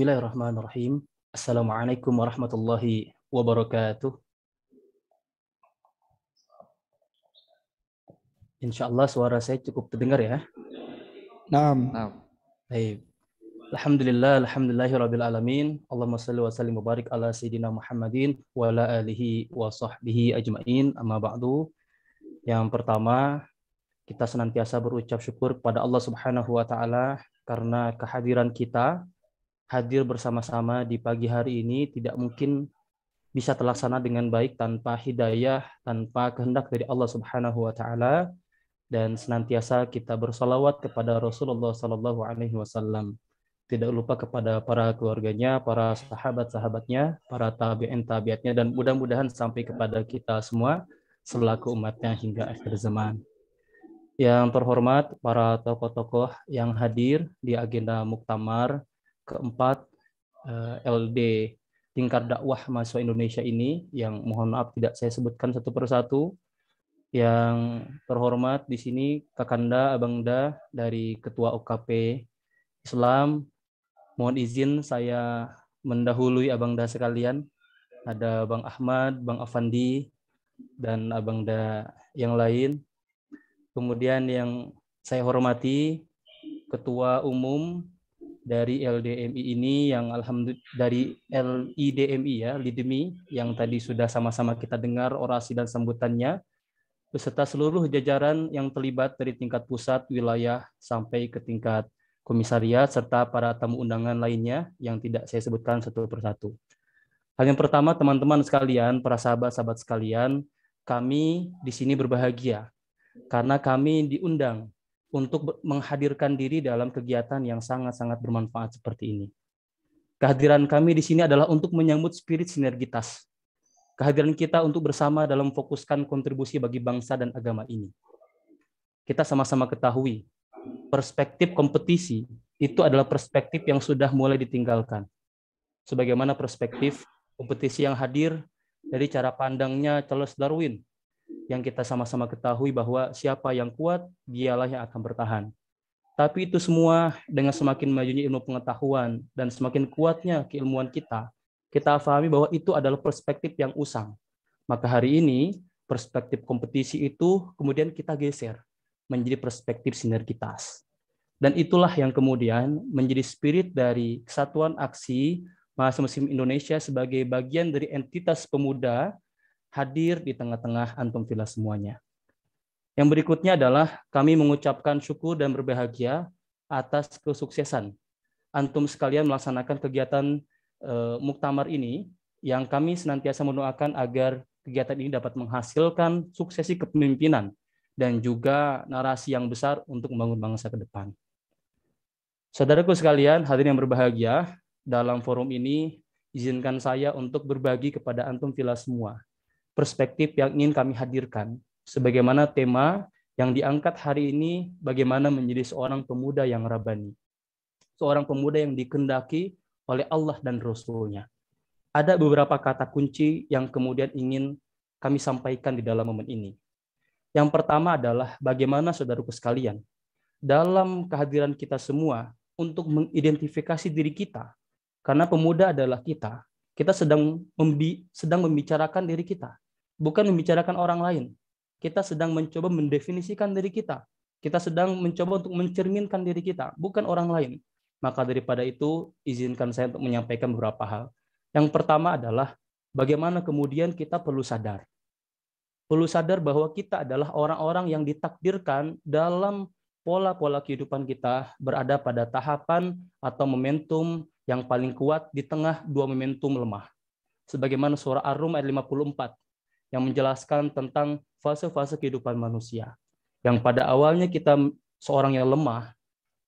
Bismillahirrahmanirrahim. Assalamualaikum warahmatullahi wabarakatuh. Insya Allah suara saya cukup terdengar ya. Naam. Naam. Baik. Alhamdulillah, alhamdulillahi rabbil alamin. Allahumma salli wa sallim mubarak ala sayyidina Muhammadin wa ala alihi wa sahbihi ajmain. Amma ba'du. Yang pertama, kita senantiasa berucap syukur kepada Allah Subhanahu wa taala karena kehadiran kita hadir bersama-sama di pagi hari ini tidak mungkin bisa terlaksana dengan baik tanpa hidayah, tanpa kehendak dari Allah Subhanahu wa taala dan senantiasa kita bersalawat kepada Rasulullah Sallallahu alaihi wasallam. Tidak lupa kepada para keluarganya, para sahabat-sahabatnya, para tabi'in tabiatnya dan mudah-mudahan sampai kepada kita semua selaku umatnya hingga akhir zaman. Yang terhormat para tokoh-tokoh yang hadir di agenda muktamar keempat eh, LD tingkat dakwah mahasiswa Indonesia ini yang mohon maaf tidak saya sebutkan satu persatu yang terhormat di sini Kakanda Abangda dari Ketua OKP Islam mohon izin saya mendahului Abangda sekalian ada Bang Ahmad, Bang Afandi dan Abangda yang lain kemudian yang saya hormati Ketua Umum dari LDMI ini yang alhamdulillah dari LIDMI ya, LIDMI yang tadi sudah sama-sama kita dengar orasi dan sambutannya beserta seluruh jajaran yang terlibat dari tingkat pusat, wilayah sampai ke tingkat komisariat serta para tamu undangan lainnya yang tidak saya sebutkan satu persatu. Hal yang pertama teman-teman sekalian, para sahabat-sahabat sekalian, kami di sini berbahagia karena kami diundang untuk menghadirkan diri dalam kegiatan yang sangat-sangat bermanfaat seperti ini. Kehadiran kami di sini adalah untuk menyambut spirit sinergitas. Kehadiran kita untuk bersama dalam fokuskan kontribusi bagi bangsa dan agama ini. Kita sama-sama ketahui, perspektif kompetisi itu adalah perspektif yang sudah mulai ditinggalkan. Sebagaimana perspektif kompetisi yang hadir dari cara pandangnya Charles Darwin yang kita sama-sama ketahui bahwa siapa yang kuat, dialah yang akan bertahan. Tapi itu semua dengan semakin majunya ilmu pengetahuan dan semakin kuatnya keilmuan kita, kita pahami bahwa itu adalah perspektif yang usang. Maka hari ini perspektif kompetisi itu kemudian kita geser menjadi perspektif sinergitas. Dan itulah yang kemudian menjadi spirit dari Kesatuan Aksi Mahasiswa Muslim Indonesia sebagai bagian dari entitas pemuda hadir di tengah-tengah antum villa semuanya. Yang berikutnya adalah kami mengucapkan syukur dan berbahagia atas kesuksesan antum sekalian melaksanakan kegiatan e, muktamar ini yang kami senantiasa mendoakan agar kegiatan ini dapat menghasilkan suksesi kepemimpinan dan juga narasi yang besar untuk membangun bangsa ke depan. Saudaraku sekalian, hadirin yang berbahagia, dalam forum ini izinkan saya untuk berbagi kepada antum villa semua perspektif yang ingin kami hadirkan. Sebagaimana tema yang diangkat hari ini, bagaimana menjadi seorang pemuda yang rabani. Seorang pemuda yang dikendaki oleh Allah dan Rasulnya. Ada beberapa kata kunci yang kemudian ingin kami sampaikan di dalam momen ini. Yang pertama adalah bagaimana saudaraku sekalian, dalam kehadiran kita semua untuk mengidentifikasi diri kita, karena pemuda adalah kita, kita sedang membi sedang membicarakan diri kita, bukan membicarakan orang lain. Kita sedang mencoba mendefinisikan diri kita. Kita sedang mencoba untuk mencerminkan diri kita, bukan orang lain. Maka daripada itu, izinkan saya untuk menyampaikan beberapa hal. Yang pertama adalah bagaimana kemudian kita perlu sadar. Perlu sadar bahwa kita adalah orang-orang yang ditakdirkan dalam pola-pola kehidupan kita berada pada tahapan atau momentum yang paling kuat di tengah dua momentum lemah. Sebagaimana surah Ar-Rum ayat 54 yang menjelaskan tentang fase-fase kehidupan manusia. Yang pada awalnya kita seorang yang lemah,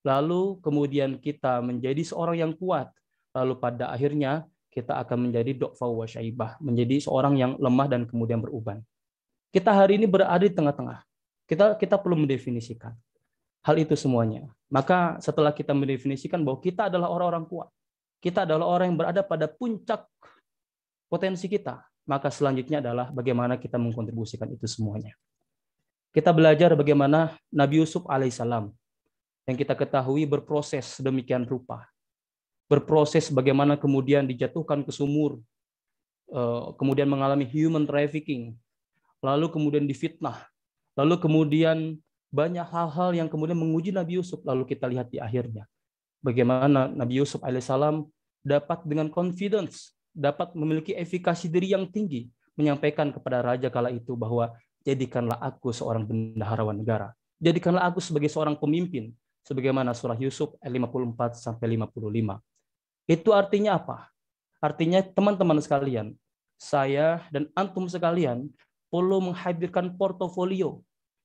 lalu kemudian kita menjadi seorang yang kuat, lalu pada akhirnya kita akan menjadi dokfa wa syaibah, menjadi seorang yang lemah dan kemudian beruban. Kita hari ini berada di tengah-tengah. Kita kita perlu mendefinisikan hal itu semuanya. Maka setelah kita mendefinisikan bahwa kita adalah orang-orang kuat, kita adalah orang yang berada pada puncak potensi kita, maka selanjutnya adalah bagaimana kita mengkontribusikan itu semuanya. Kita belajar bagaimana Nabi Yusuf alaihissalam yang kita ketahui berproses demikian rupa. Berproses bagaimana kemudian dijatuhkan ke sumur, eh, kemudian mengalami human trafficking, lalu kemudian difitnah, lalu kemudian banyak hal-hal yang kemudian menguji Nabi Yusuf, lalu kita lihat di akhirnya. Bagaimana Nabi Yusuf alaihissalam dapat dengan confidence, dapat memiliki efikasi diri yang tinggi, menyampaikan kepada raja kala itu bahwa jadikanlah aku seorang bendaharawan negara. Jadikanlah aku sebagai seorang pemimpin, sebagaimana surah Yusuf 54 55. Itu artinya apa? Artinya teman-teman sekalian, saya dan antum sekalian perlu menghadirkan portofolio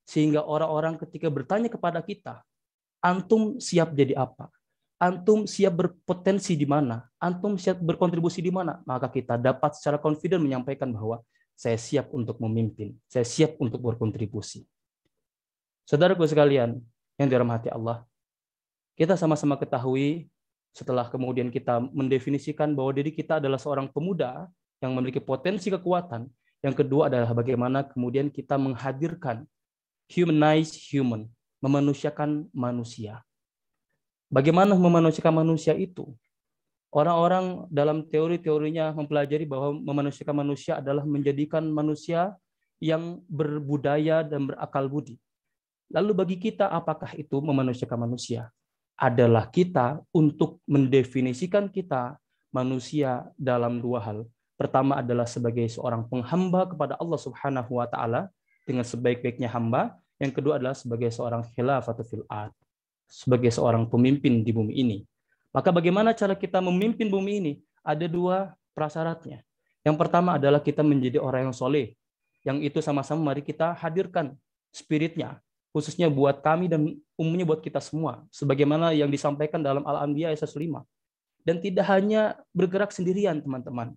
sehingga orang-orang ketika bertanya kepada kita, antum siap jadi apa? antum siap berpotensi di mana, antum siap berkontribusi di mana, maka kita dapat secara confident menyampaikan bahwa saya siap untuk memimpin, saya siap untuk berkontribusi. Saudaraku sekalian yang dirahmati Allah, kita sama-sama ketahui setelah kemudian kita mendefinisikan bahwa diri kita adalah seorang pemuda yang memiliki potensi kekuatan. Yang kedua adalah bagaimana kemudian kita menghadirkan humanize human, memanusiakan manusia. Bagaimana memanusiakan manusia itu? Orang-orang dalam teori-teorinya mempelajari bahwa memanusiakan manusia adalah menjadikan manusia yang berbudaya dan berakal budi. Lalu bagi kita apakah itu memanusiakan manusia? Adalah kita untuk mendefinisikan kita manusia dalam dua hal. Pertama adalah sebagai seorang penghamba kepada Allah Subhanahu wa taala dengan sebaik-baiknya hamba, yang kedua adalah sebagai seorang khilafatul fil'ad. filad sebagai seorang pemimpin di bumi ini. Maka bagaimana cara kita memimpin bumi ini? Ada dua prasyaratnya. Yang pertama adalah kita menjadi orang yang soleh. Yang itu sama-sama mari kita hadirkan spiritnya. Khususnya buat kami dan umumnya buat kita semua. Sebagaimana yang disampaikan dalam Al-Anbiya ayat 5. Dan tidak hanya bergerak sendirian teman-teman.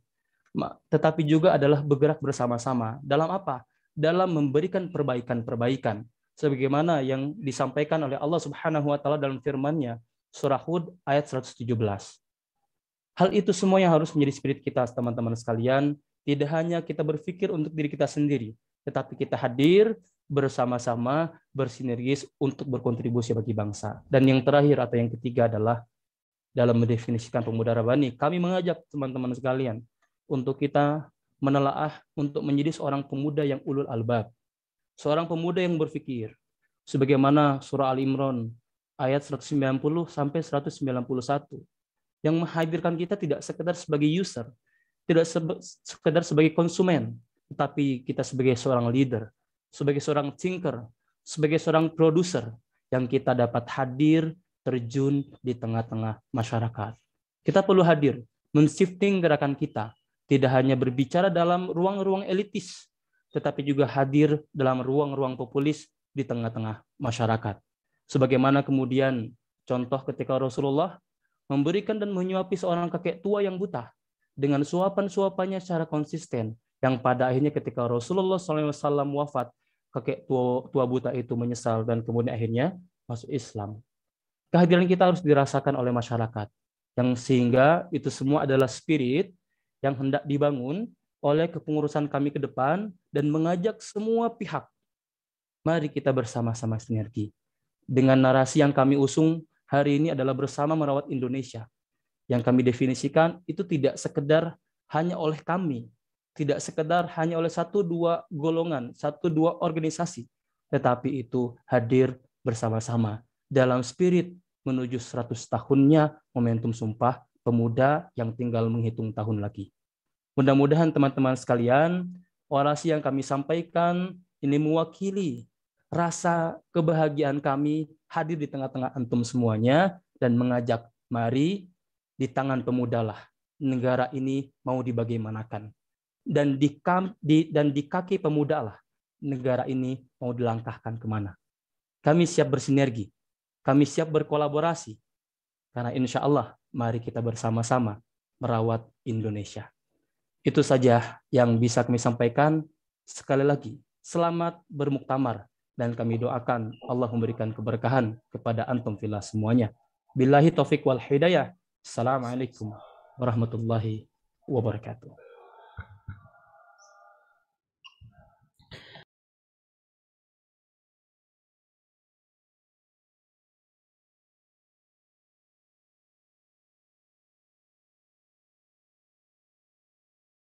Tetapi juga adalah bergerak bersama-sama. Dalam apa? Dalam memberikan perbaikan-perbaikan sebagaimana yang disampaikan oleh Allah Subhanahu wa taala dalam firman-Nya surah Hud ayat 117. Hal itu semua yang harus menjadi spirit kita teman-teman sekalian, tidak hanya kita berpikir untuk diri kita sendiri, tetapi kita hadir bersama-sama bersinergis untuk berkontribusi bagi bangsa. Dan yang terakhir atau yang ketiga adalah dalam mendefinisikan pemuda Rabani, kami mengajak teman-teman sekalian untuk kita menelaah untuk menjadi seorang pemuda yang ulul albab, seorang pemuda yang berpikir sebagaimana surah Al-Imran ayat 190 sampai 191 yang menghadirkan kita tidak sekedar sebagai user, tidak sekedar sebagai konsumen, tetapi kita sebagai seorang leader, sebagai seorang thinker, sebagai seorang produser yang kita dapat hadir terjun di tengah-tengah masyarakat. Kita perlu hadir, men-shifting gerakan kita, tidak hanya berbicara dalam ruang-ruang elitis, tetapi juga hadir dalam ruang-ruang populis di tengah-tengah masyarakat. Sebagaimana kemudian contoh ketika Rasulullah memberikan dan menyuapi seorang kakek tua yang buta dengan suapan-suapannya secara konsisten yang pada akhirnya ketika Rasulullah SAW wafat kakek tua, tua buta itu menyesal dan kemudian akhirnya masuk Islam. Kehadiran kita harus dirasakan oleh masyarakat yang sehingga itu semua adalah spirit yang hendak dibangun oleh kepengurusan kami ke depan dan mengajak semua pihak. Mari kita bersama-sama sinergi. Dengan narasi yang kami usung hari ini adalah bersama merawat Indonesia. Yang kami definisikan itu tidak sekedar hanya oleh kami, tidak sekedar hanya oleh satu dua golongan, satu dua organisasi, tetapi itu hadir bersama-sama dalam spirit menuju 100 tahunnya momentum sumpah pemuda yang tinggal menghitung tahun lagi. Mudah-mudahan teman-teman sekalian, orasi yang kami sampaikan ini mewakili rasa kebahagiaan kami hadir di tengah-tengah antum semuanya dan mengajak mari di tangan pemudalah negara ini mau dibagaimanakan dan di, di dan di kaki pemudalah negara ini mau dilangkahkan kemana kami siap bersinergi kami siap berkolaborasi karena insya Allah mari kita bersama-sama merawat Indonesia itu saja yang bisa kami sampaikan. Sekali lagi, selamat bermuktamar dan kami doakan Allah memberikan keberkahan kepada antum villa semuanya. Billahi taufiq wal hidayah. Assalamualaikum warahmatullahi wabarakatuh.